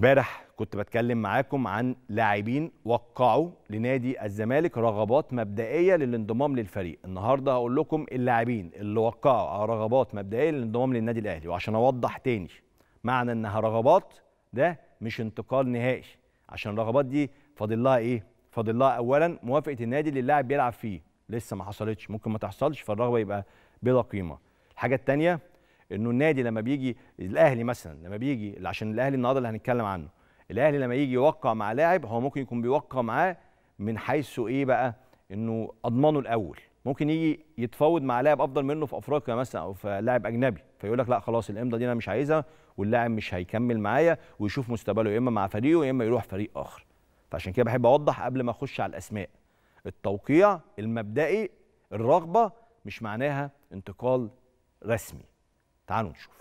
امبارح كنت بتكلم معاكم عن لاعبين وقعوا لنادي الزمالك رغبات مبدئيه للانضمام للفريق النهارده هقول لكم اللاعبين اللي وقعوا على رغبات مبدئيه للانضمام للنادي الاهلي وعشان اوضح تاني معنى انها رغبات ده مش انتقال نهائي عشان الرغبات دي فاضل لها ايه فاضل لها اولا موافقه النادي اللي اللاعب بيلعب فيه لسه ما حصلتش ممكن ما تحصلش فالرغبه يبقى بلا قيمه الحاجه الثانيه انه النادي لما بيجي الاهلي مثلا لما بيجي عشان الاهلي النهارده اللي هنتكلم عنه الاهلي لما يجي يوقع مع لاعب هو ممكن يكون بيوقع معاه من حيث ايه بقى انه اضمنه الاول ممكن يجي يتفاوض مع لاعب افضل منه في افريقيا مثلا او في لاعب اجنبي فيقول لك لا خلاص الامضه دي انا مش عايزها واللاعب مش هيكمل معايا ويشوف مستقبله يا اما مع فريقه يا اما يروح فريق اخر فعشان كده بحب اوضح قبل ما اخش على الاسماء التوقيع المبدئي الرغبه مش معناها انتقال رسمي تعالوا نشوف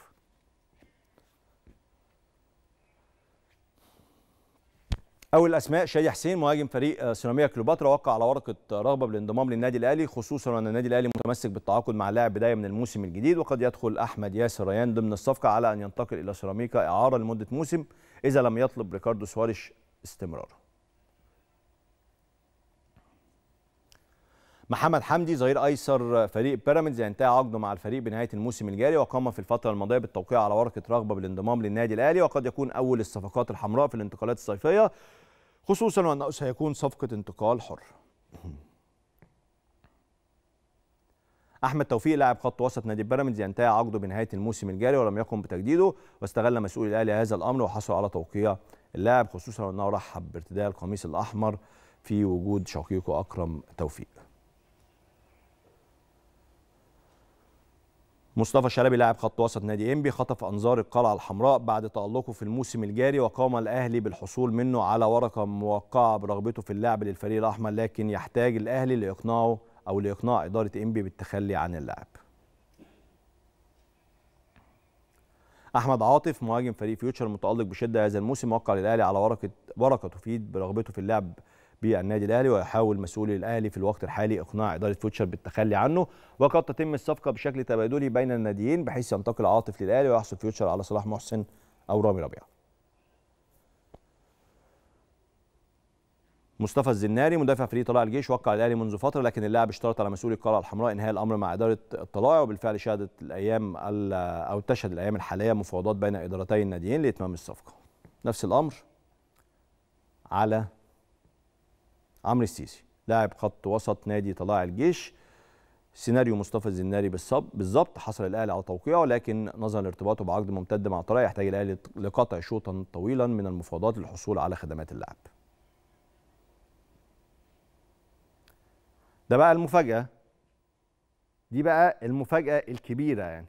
اول الاسماء شادي حسين مهاجم فريق سيراميكا آه، كليوباترا وقع على ورقه آه، رغبه بالانضمام للنادي الاهلي خصوصا وان النادي الاهلي متمسك بالتعاقد مع اللاعب بدايه من الموسم الجديد وقد يدخل احمد ياسر ريان ضمن الصفقه على ان ينتقل الى سيراميكا اعاره لمده موسم اذا لم يطلب ريكاردو سواريش استمراره محمد حمدي ظهير ايسر فريق بيراميدز ينتهي يعني عقده مع الفريق بنهايه الموسم الجاري وقام في الفتره الماضيه بالتوقيع على ورقه رغبه بالانضمام للنادي الاهلي وقد يكون اول الصفقات الحمراء في الانتقالات الصيفيه خصوصا وانه سيكون صفقه انتقال حر احمد توفيق لاعب خط وسط نادي بيراميدز ينتهي عقده بنهايه الموسم الجاري ولم يقم بتجديده واستغل مسؤول الاهلي هذا الامر وحصل على توقيع اللاعب خصوصا وانه رحب بارتداء القميص الاحمر في وجود شقيقه اكرم توفيق مصطفى شلبي لاعب خط وسط نادي انبي خطف انظار القلعه الحمراء بعد تالقه في الموسم الجاري وقام الاهلي بالحصول منه على ورقه موقعه برغبته في اللعب للفريق الاحمر لكن يحتاج الاهلي لاقناعه او لاقناع اداره انبي بالتخلي عن اللاعب. احمد عاطف مهاجم فريق فيوتشر متالق بشده هذا الموسم وقع للاهلي على ورقه ورقه تفيد برغبته في اللعب بالنادي الاهلي ويحاول مسؤولي الاهلي في الوقت الحالي اقناع اداره فوتشر بالتخلي عنه وقد تتم الصفقه بشكل تبادلي بين الناديين بحيث ينتقل عاطف للاهلي ويحصل فيوتشر على صلاح محسن او رامي ربيعه مصطفى الزناري مدافع فريق طلائع الجيش وقع الاهلي منذ فتره لكن اللاعب اشترط على مسؤولي القلعه الحمراء انهاء الامر مع اداره الطلائع وبالفعل شهدت الايام او تشهد الايام الحاليه مفاوضات بين ادارتي الناديين لاتمام الصفقه. نفس الامر على عمرو السيسي لاعب خط وسط نادي طلاع الجيش سيناريو مصطفى الزناري بالظبط حصل الاهلي على توقيعه لكن نظرا لارتباطه بعقد ممتد مع طلاع يحتاج الاهلي لقطع شوطا طويلا من المفاوضات للحصول على خدمات اللاعب. ده بقى المفاجاه دي بقى المفاجاه الكبيره يعني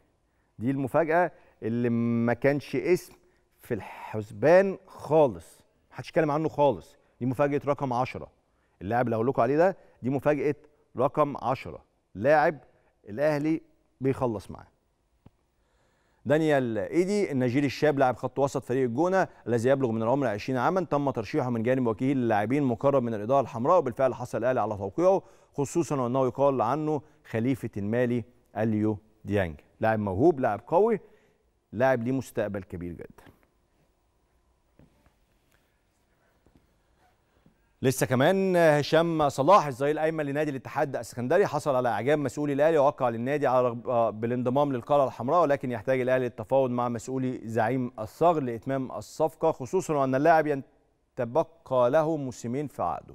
دي المفاجاه اللي ما كانش اسم في الحسبان خالص محدش اتكلم عنه خالص دي مفاجاه رقم 10 اللاعب اللي هقول لكم عليه ده دي مفاجاه رقم 10 لاعب الاهلي بيخلص معاه دانيال ايدي النجيري الشاب لاعب خط وسط فريق الجونه الذي يبلغ من العمر 20 عاما تم ترشيحه من جانب وكيل اللاعبين مقرب من الاضاءه الحمراء وبالفعل حصل الاهلي على توقيعه خصوصا وانه يقال عنه خليفه المالي اليو ديانج لاعب موهوب لاعب قوي لاعب ليه مستقبل كبير جدا لسه كمان هشام صلاح الظهير الايمن لنادي الاتحاد السكندري حصل على اعجاب مسؤولي الاهلي ووقع للنادي على آه، بالانضمام للقلعه الحمراء ولكن يحتاج الاهلي للتفاوض مع مسؤولي زعيم الثغر لاتمام الصفقه خصوصا وان اللاعب يتبقى له موسمين في عقده.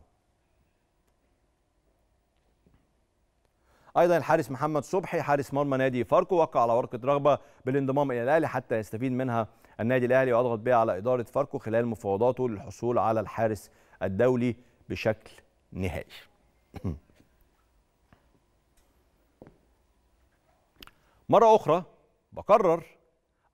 ايضا الحارس محمد صبحي حارس مرمى نادي فاركو وقع على ورقه رغبه بالانضمام الى الاهلي حتى يستفيد منها النادي الاهلي ويضغط بها على اداره فاركو خلال مفاوضاته للحصول على الحارس الدولي بشكل نهائي مرة أخرى بقرر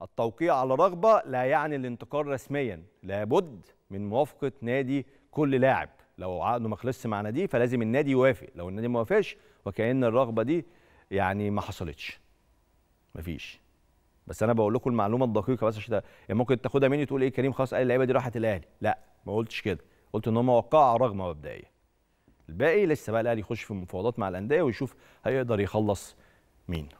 التوقيع على رغبة لا يعني الانتقال رسميا لابد من موافقة نادي كل لاعب لو عقده ما خلصش مع نادي فلازم النادي يوافق لو النادي ما وافقش وكأن الرغبة دي يعني ما حصلتش مفيش بس انا بقول لكم المعلومه الدقيقه بس عشان يعني ممكن تاخدها مني تقول ايه كريم خلاص قال اللعيبه دي راحت الاهلي لا ما قلتش كده قلت ان هو موقع رغم مبدئيه الباقي لسه بقى الاهلي يخش في مفاوضات مع الانديه ويشوف هيقدر يخلص مين